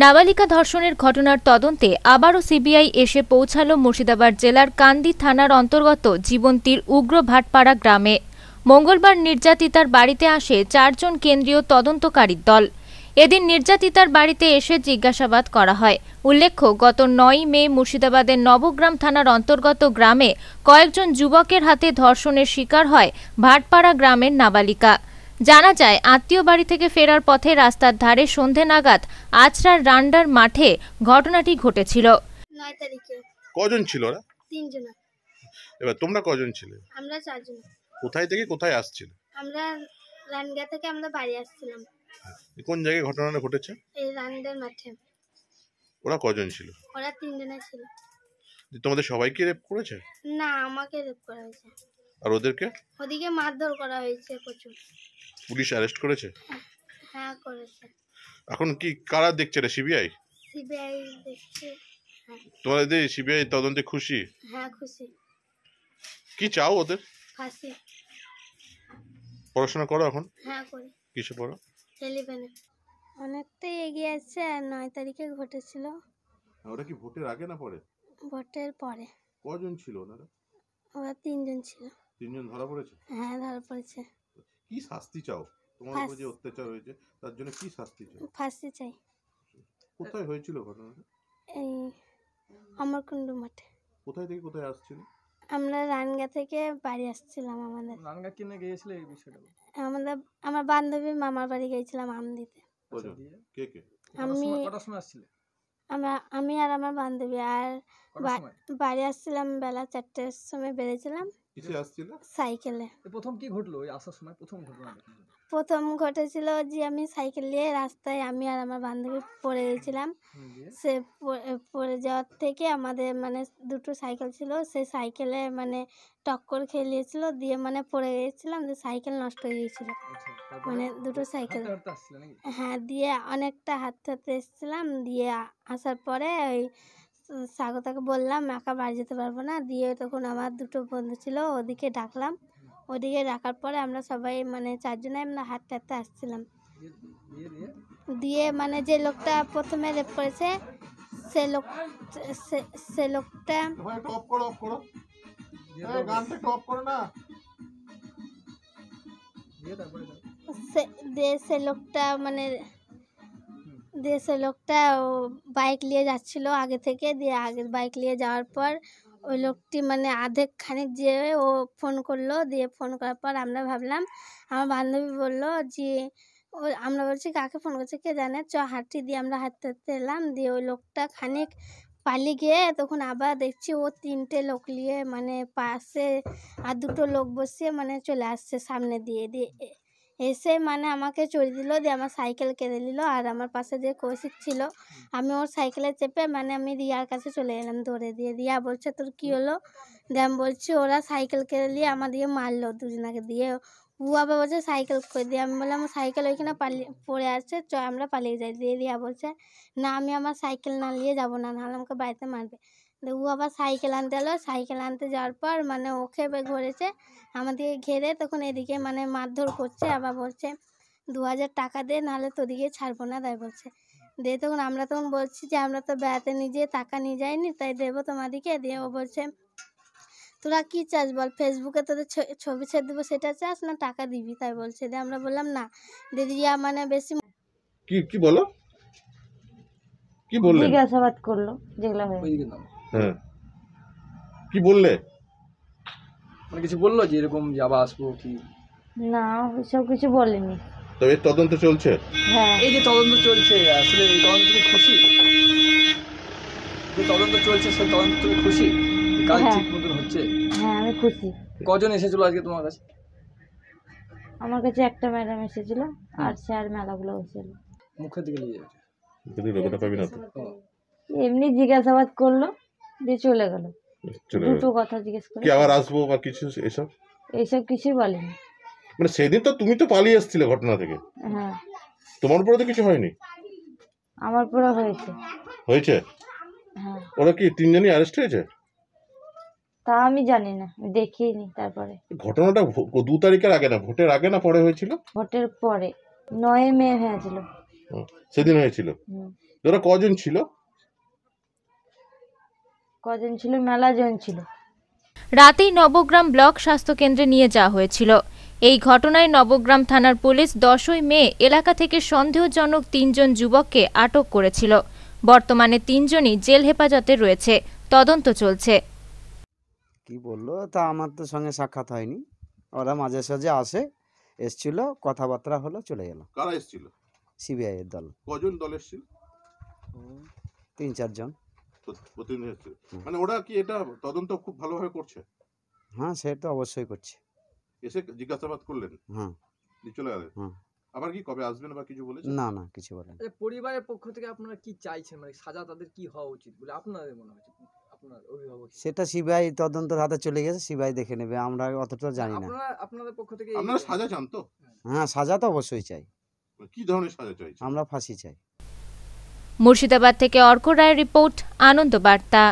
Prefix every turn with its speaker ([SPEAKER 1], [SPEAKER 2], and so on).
[SPEAKER 1] নাবালিকা ধর্ষণের ঘটনার তদন্তে আবারও সিবিআই এসে পৌঁছালো মুর্শিদাবাদ জেলার কান্দি থানার অন্তর্গত জীবন্তীর উগ্র ভাটপাড়া গ্রামে মঙ্গলবার নির্যাতিতার বাড়িতে আসে চারজন কেন্দ্রীয় তদন্তকারীর দল এদিন নির্যাতিতার বাড়িতে এসে জিজ্ঞাসাবাদ করা হয় উল্লেখ্য গত নয় মে মুর্শিদাবাদের নবগ্রাম থানার অন্তর্গত গ্রামে কয়েকজন যুবকের হাতে ধর্ষণের শিকার হয় ভাটপাড়া গ্রামের নাবালিকা জানা যায় আত্মীয় বাড়ি থেকে ফেরার পথে রাস্তার ধারে সন্ধে নাগাদ আচরার রান্ডার মাঠে ঘটনাটি ঘটেছিল
[SPEAKER 2] তারিখে
[SPEAKER 3] কজন ছিল ওরা তিনজন এবার তোমরা কজন ছিলে আমরা চারজন কোথায় থেকে কোথায় আসছিলে
[SPEAKER 2] আমরা রানগা থেকে আমরা বাড়ি আসছিলাম
[SPEAKER 3] হ্যাঁ, কোন জায়গায় ঘটনাটা ঘটেছে
[SPEAKER 2] এই রানগার মাঠে
[SPEAKER 3] ওরা কজন ছিল
[SPEAKER 2] ওরা তিনজনে ছিল
[SPEAKER 3] তোমাদের সবাইকে রেপ করেছে
[SPEAKER 2] না আমাকে রেপ করা হয়েছে আর ওদেরকে ওদিকে মারধর করা হয়েছে প্রচুর
[SPEAKER 3] পুলিশ অ্যারেস্ট করেছে
[SPEAKER 2] হ্যাঁ করেছে
[SPEAKER 3] এখন কি কারা দেখছে রে সিবিআই
[SPEAKER 2] সিবিআই দেখছে
[SPEAKER 3] তোমার যে সিবিআই তদন্তে খুশি হ্যাঁ খুশি কি চাও ওদের ফাঁসি পড়াশোনা করো এখন হ্যাঁ করি কিসে পড়ো
[SPEAKER 2] ইলেভেনে অনেকটাই এগিয়ে আছে আর নয় তারিখে ঘটেছিল
[SPEAKER 3] ওরা কি ভোটের আগে না পরে
[SPEAKER 2] ভোটের পরে
[SPEAKER 3] কজন ছিল ওনারা
[SPEAKER 2] ওরা তিনজন ছিল
[SPEAKER 3] তিনজন ধরা পড়েছে
[SPEAKER 2] হ্যাঁ ধরা পড়েছে
[SPEAKER 3] কি শাস্তি চাও তোমার উপর যে অত্যাচার হয়েছে তার জন্য কি শাস্তি চাও শাস্তি চাই কোথায় হয়েছিল ঘটনাটা
[SPEAKER 2] এই আমার অমরকুণ্ডু মাঠে
[SPEAKER 3] কোথায় থেকে কোথায় আসছিল
[SPEAKER 2] আমরা রানগা থেকে বাড়ি আসছিলাম আমাদের
[SPEAKER 3] রানগা কিনে গিয়েছিল এই বিষয়টা
[SPEAKER 2] আমাদের আমার বান্ধবী মামার বাড়ি গিয়েছিলাম আম দিতে
[SPEAKER 3] আচ্ছা, কে কে আমি কটার সময়
[SPEAKER 1] আসছিলে
[SPEAKER 2] আমরা আমি আর আমার বান্ধবী আর বাড়ি আসছিলাম বেলা চারটের সময় বেরিয়েছিলাম যে আমি সাইকেল নিয়ে রাস্তায় আমি আর আমার গেছিলাম সে যাওয়ার থেকে আমাদের মানে দুটো সাইকেল ছিল সেই সাইকেলে মানে টক্কর খেয়ে নিয়েছিল দিয়ে মানে পড়ে গেছিলাম যে সাইকেল নষ্ট হয়ে গেছিল আচ্ছা, মানে দুটো সাইকেল হ্যাঁ দিয়ে অনেকটা হাত হাতে এসেছিলাম দিয়ে আসার পরে ওই স্বাগতাকে বললাম একা বাড়ি যেতে পারবো না দিয়ে তখন আমার দুটো বন্ধু ছিল ওদিকে ডাকলাম ওদিকে ডাকার পরে আমরা সবাই মানে চারজনে আমরা হাঁটতে হাঁটতে আসছিলাম দিয়ে মানে যে লোকটা প্রথমে রেপ করেছে সে লোক সে লোকটা সে লোকটা মানে দিয়ে সে লোকটা ও বাইক নিয়ে যাচ্ছিলো আগে থেকে দিয়ে আগে বাইক নিয়ে যাওয়ার পর ওই লোকটি মানে আধেক খানিক যেয়ে ও ফোন করলো দিয়ে ফোন করার পর আমরা ভাবলাম আমার বান্ধবী বললো যে ও আমরা বলছি কাকে ফোন করছে কে জানে চ হাঁটি দিয়ে আমরা হাঁটতে হাঁটতে এলাম দিয়ে ওই লোকটা খানিক পালিয়ে গিয়ে তখন আবার দেখছি ও তিনটে লোক নিয়ে মানে পাশে আর দুটো লোক বসিয়ে মানে চলে আসছে সামনে দিয়ে দিয়ে এসে মানে আমাকে চড়ে দিল দিয়ে আমার সাইকেল কেঁদে দিল আর আমার পাশে যে কৌশিক ছিল আমি ওর সাইকেলে চেপে মানে আমি রিয়ার কাছে চলে এলাম ধরে দিয়ে রিয়া বলছে তোর কী হলো দিয়ে আমি বলছি ওরা সাইকেল কেড়ে নিয়ে আমার দিয়ে মারলো দুজনাকে দিয়ে ও আবার বলছে সাইকেল করে দিয়ে আমি বললাম আমার সাইকেল ওইখানে পালিয়ে পড়ে আছে চ আমরা পালিয়ে যাই দিয়ে রিয়া বলছে না আমি আমার সাইকেল না নিয়ে যাবো না নাহলে আমাকে বাড়িতে মারবে ও আবার সাইকেল আনতে এলো সাইকেল আনতে যাওয়ার পর মানে ও ওকে ঘরেছে আমাদেরকে ঘেরে তখন এদিকে মানে মারধর করছে আবার বলছে দু হাজার টাকা দে নাহলে তোদিকে ছাড়বো না তাই বলছে দে তখন আমরা তখন বলছি যে আমরা তো বেড়াতে নিয়ে যেয়ে টাকা নিয়ে যাইনি তাই দেবো তোমাদিকে দিয়ে ও বলছে তোরা কি চাস বল ফেসবুকে তোদের ছবি ছেড়ে দেবো সেটা চাস না টাকা দিবি তাই বলছে দিয়ে আমরা বললাম না দিদি মানে বেশি
[SPEAKER 3] কি কি বলো কি বললেন জিজ্ঞাসাবাদ
[SPEAKER 1] করলো যেগুলো হয়ে
[SPEAKER 3] কি বললে মানে কিছু বললো যে এরকম যাব আসবো কি
[SPEAKER 1] না সব কিছু বলেনি
[SPEAKER 3] তবে তদন্ত চলছে
[SPEAKER 1] হ্যাঁ এই যে তদন্ত চলছে আসলে এই তদন্ত থেকে খুশি যে তদন্ত চলছে সেই তদন্ত থেকে খুশি কাজ হ্যাঁ। হচ্ছে হ্যাঁ আমি খুশি কজন এসেছিল আজকে তোমার কাছে আমার কাছে একটা ম্যাডাম এসেছিল আর স্যার মেলাগুলো হয়েছিল মুখের দিকে নিয়ে যাবে তো এমনি জিজ্ঞাসাবাদ করলো দিয়ে চলে গেল দুটো কথা জিজ্ঞেস করে কি আবার
[SPEAKER 3] আসবো বা কিছু এসব
[SPEAKER 1] এইসব কিছুই বলেনি
[SPEAKER 3] মানে সেদিন তো তুমি তো পালিয়ে এসেছিলে ঘটনা থেকে হ্যাঁ তোমার উপরে তো কিছু হয়নি
[SPEAKER 1] আমার উপরে হয়েছে
[SPEAKER 3] হয়েছে হ্যাঁ ওরা কি তিনজনই অ্যারেস্ট হয়েছে
[SPEAKER 1] তা আমি জানি না দেখিনি তারপরে
[SPEAKER 3] ঘটনাটা ভো- দু তারিখের আগে না ভোটের আগে না পরে হয়েছিল
[SPEAKER 1] ভোটের পরে নয় মে হয়েছিল
[SPEAKER 3] সেদিন হয়েছিল ওরা কজন ছিল
[SPEAKER 1] কজন ছিল মেলা জন ছিল রাতেই নবগ্রাম ব্লক স্বাস্থ্যকেন্দ্রে নিয়ে যাওয়া হয়েছিল এই ঘটনায় নবগ্রাম থানার পুলিশ দশই মে এলাকা থেকে সন্দেহজনক তিনজন যুবককে আটক করেছিল বর্তমানে তিনজনই জেল হেফাজতে রয়েছে তদন্ত চলছে
[SPEAKER 3] কি বললো তা আমার তো সঙ্গে সাক্ষাৎ হয়নি ওরা মাঝে সাঝে আসে এসছিল কথাবার্তা হলো চলে গেল কারা এসছিল সিবিআই এর দল কজন দল এসছিল তিন চারজন প্রতিনিধিত্ব মানে ওরা কি এটা তদন্ত খুব ভালোভাবে করছে হ্যাঁ সে তো অবশ্যই করছে এসে জিজ্ঞাসাবাদ করলেন হ্যাঁ দিয়ে চলে গেলেন আবার কি কবে আসবেন বা কিছু বলেছেন না না কিছু বলেন আচ্ছা, পরিবারের পক্ষ থেকে আপনারা কি চাইছেন মানে সাজা তাদের কি হওয়া উচিত বলে আপনাদের মনে হচ্ছে আপনার অভিভাবক সেটা সিবিআই তদন্তর হাতে চলে গেছে সিবিআই দেখে নেবে আমরা অতটা আচ্ছা, জানি না আপনারা আপনাদের পক্ষ থেকে আপনারা সাজা চান তো হ্যাঁ সাজা তো অবশ্যই চাই কি ধরনের সাজা চাই আমরা ফাঁসি চাই
[SPEAKER 1] মুর্শিদাবাদ থেকে অর্ক রায়ের রিপোর্ট আনন্দ বার্তা